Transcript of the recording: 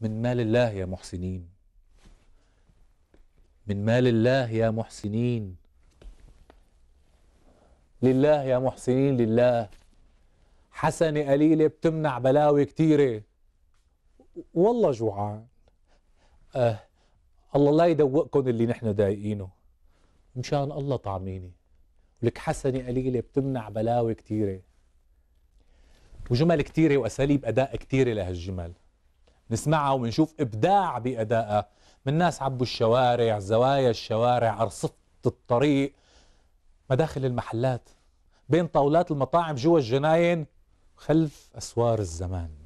من مال الله يا محسنين من مال الله يا محسنين لله يا محسنين لله حسنة قليلة بتمنع بلاوي كتيرة والله جوعان آه الله لا يدوقكم اللي نحن دايقينه مشان الله طعميني ولك حسنة قليلة بتمنع بلاوي كتيرة وجمل كتيرة وأساليب أداء كتيرة لهالجمل نسمعها ونشوف ابداع بادائها من ناس عبوا الشوارع زوايا الشوارع ارصفه الطريق مداخل المحلات بين طاولات المطاعم جوا الجناين خلف اسوار الزمان